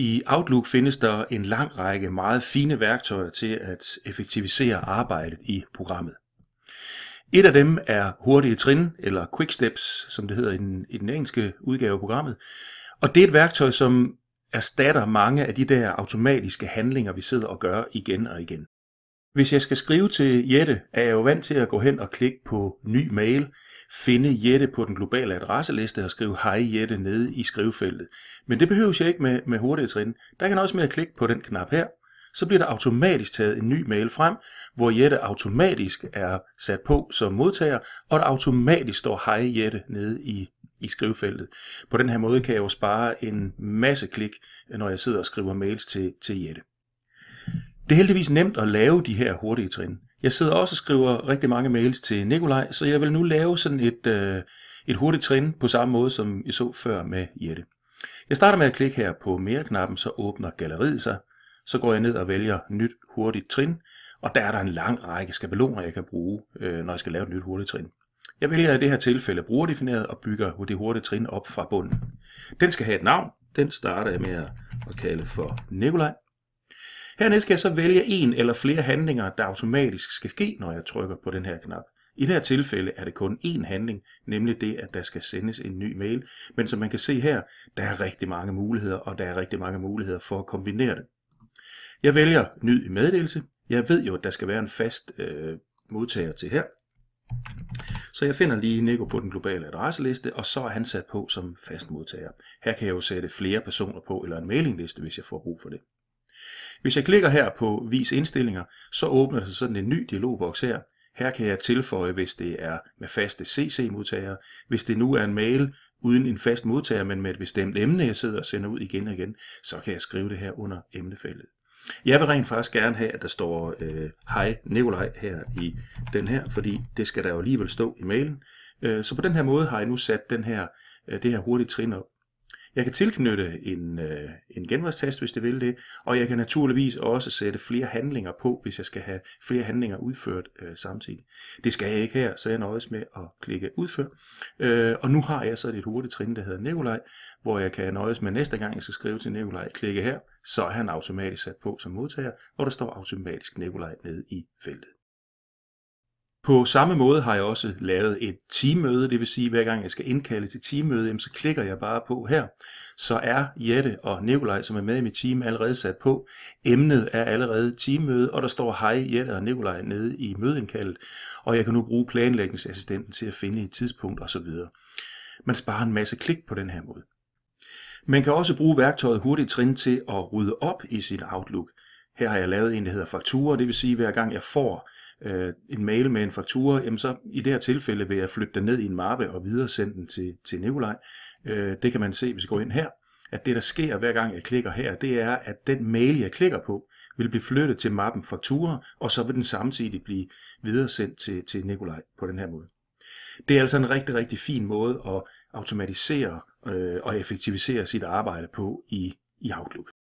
I Outlook findes der en lang række meget fine værktøjer til at effektivisere arbejdet i programmet. Et af dem er hurtige trin, eller quick steps, som det hedder i den, i den engelske udgave af programmet. Og det er et værktøj, som erstatter mange af de der automatiske handlinger, vi sidder og gør igen og igen. Hvis jeg skal skrive til Jette, er jeg jo vant til at gå hen og klikke på ny mail, finde Jette på den globale adresseliste og skrive hej Jette nede i skrivefeltet. Men det behøver jeg ikke med, med hurtige trin. Der kan også med at klikke på den knap her, så bliver der automatisk taget en ny mail frem, hvor Jette automatisk er sat på som modtager, og der automatisk står hej Jette nede i, i skrivefeltet. På den her måde kan jeg jo spare en masse klik, når jeg sidder og skriver mails til, til Jette. Det er heldigvis nemt at lave de her hurtige trin. Jeg sidder også og skriver rigtig mange mails til Nikolaj, så jeg vil nu lave sådan et, øh, et hurtigt trin på samme måde, som I så før med Jette. Jeg starter med at klikke her på mere-knappen, så åbner galleriet sig. Så går jeg ned og vælger nyt hurtigt trin, og der er der en lang række skabeloner, jeg kan bruge, øh, når jeg skal lave et nyt hurtigt trin. Jeg vælger i det her tilfælde brugerdefineret og bygger det hurtige trin op fra bunden. Den skal have et navn. Den starter jeg med at kalde for Nikolaj. Hernede skal jeg så vælge en eller flere handlinger, der automatisk skal ske, når jeg trykker på den her knap. I det her tilfælde er det kun én handling, nemlig det, at der skal sendes en ny mail. Men som man kan se her, der er rigtig mange muligheder, og der er rigtig mange muligheder for at kombinere det. Jeg vælger ny meddelelse. Jeg ved jo, at der skal være en fast øh, modtager til her. Så jeg finder lige Nico på den globale adresseliste, og så er han sat på som fast modtager. Her kan jeg jo sætte flere personer på, eller en mailingliste, hvis jeg får brug for det. Hvis jeg klikker her på Vis indstillinger, så åbner der sig sådan en ny dialogboks her. Her kan jeg tilføje, hvis det er med faste CC-modtagere, hvis det nu er en mail uden en fast modtager, men med et bestemt emne, jeg sidder og sender ud igen og igen, så kan jeg skrive det her under emnefeltet. Jeg vil rent faktisk gerne have, at der står øh, hej Nikolaj her i den her, fordi det skal der jo alligevel stå i mailen. Øh, så på den her måde har jeg nu sat den her, øh, det her hurtige trin op. Jeg kan tilknytte en, øh, en genvejstast, hvis det vil det, og jeg kan naturligvis også sætte flere handlinger på, hvis jeg skal have flere handlinger udført øh, samtidig. Det skal jeg ikke her, så jeg nøjes med at klikke udfør. Øh, og nu har jeg så et hurtigt trin, der hedder Nikolaj, hvor jeg kan nøjes med næste gang, jeg skal skrive til Nikolaj, klikke her, så er han automatisk sat på som modtager, og der står automatisk Nikolaj nede i feltet. På samme måde har jeg også lavet et teammøde, det vil sige, at hver gang jeg skal indkalde til teammøde, så klikker jeg bare på her. Så er Jette og Nikolaj, som er med i mit team, allerede sat på. Emnet er allerede teammøde, og der står hej Jette og Nikolaj nede i mødeindkaldet. Og jeg kan nu bruge planlægningsassistenten til at finde et tidspunkt osv. Man sparer en masse klik på den her måde. Man kan også bruge værktøjet hurtigt trin til at rydde op i sit Outlook. Her har jeg lavet en, der hedder fakturer, det vil sige, at hver gang jeg får øh, en mail med en faktura, jamen så i det her tilfælde vil jeg flytte den ned i en mappe og videresende den til, til Nikolaj. Øh, det kan man se, hvis vi går ind her, at det der sker hver gang jeg klikker her, det er, at den mail jeg klikker på, vil blive flyttet til mappen fakturer, og så vil den samtidig blive videresendt til, til Nikolaj på den her måde. Det er altså en rigtig, rigtig fin måde at automatisere øh, og effektivisere sit arbejde på i, i Outlook.